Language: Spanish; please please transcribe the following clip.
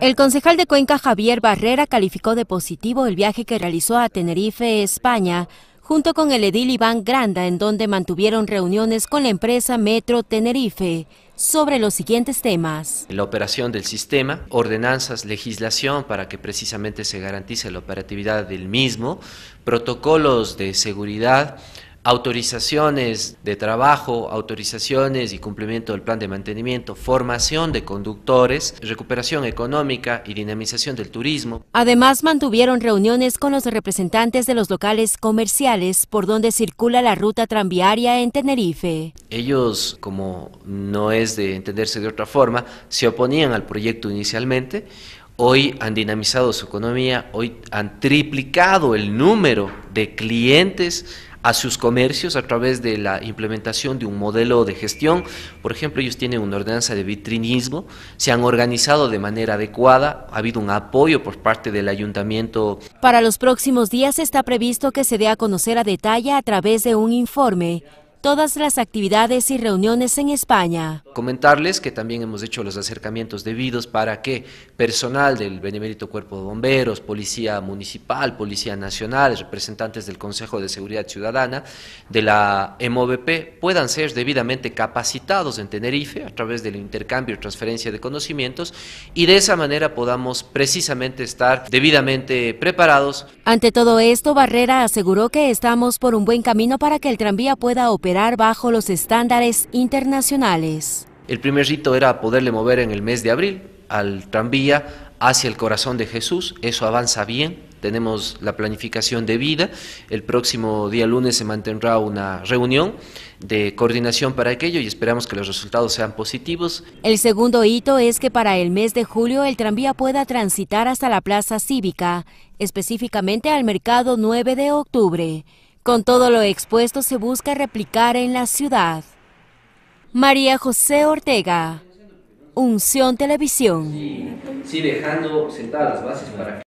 El concejal de Cuenca Javier Barrera calificó de positivo el viaje que realizó a Tenerife, España, junto con el edil Iván Granda, en donde mantuvieron reuniones con la empresa Metro Tenerife sobre los siguientes temas. La operación del sistema, ordenanzas, legislación para que precisamente se garantice la operatividad del mismo, protocolos de seguridad, autorizaciones de trabajo, autorizaciones y cumplimiento del plan de mantenimiento, formación de conductores, recuperación económica y dinamización del turismo. Además, mantuvieron reuniones con los representantes de los locales comerciales por donde circula la ruta tranviaria en Tenerife. Ellos, como no es de entenderse de otra forma, se oponían al proyecto inicialmente. Hoy han dinamizado su economía, hoy han triplicado el número de clientes a sus comercios a través de la implementación de un modelo de gestión. Por ejemplo, ellos tienen una ordenanza de vitrinismo, se han organizado de manera adecuada, ha habido un apoyo por parte del ayuntamiento. Para los próximos días está previsto que se dé a conocer a detalle a través de un informe todas las actividades y reuniones en España. Comentarles que también hemos hecho los acercamientos debidos para que personal del Benemérito Cuerpo de Bomberos, Policía Municipal, Policía Nacional, representantes del Consejo de Seguridad Ciudadana, de la MOVP, puedan ser debidamente capacitados en Tenerife a través del intercambio y transferencia de conocimientos y de esa manera podamos precisamente estar debidamente preparados. Ante todo esto, Barrera aseguró que estamos por un buen camino para que el tranvía pueda operar bajo los estándares internacionales. El primer hito era poderle mover en el mes de abril al tranvía hacia el corazón de Jesús, eso avanza bien, tenemos la planificación de vida. El próximo día lunes se mantendrá una reunión de coordinación para aquello y esperamos que los resultados sean positivos. El segundo hito es que para el mes de julio el tranvía pueda transitar hasta la Plaza Cívica, específicamente al Mercado 9 de octubre. Con todo lo expuesto se busca replicar en la ciudad. María José Ortega, Unción Televisión. dejando sentadas las bases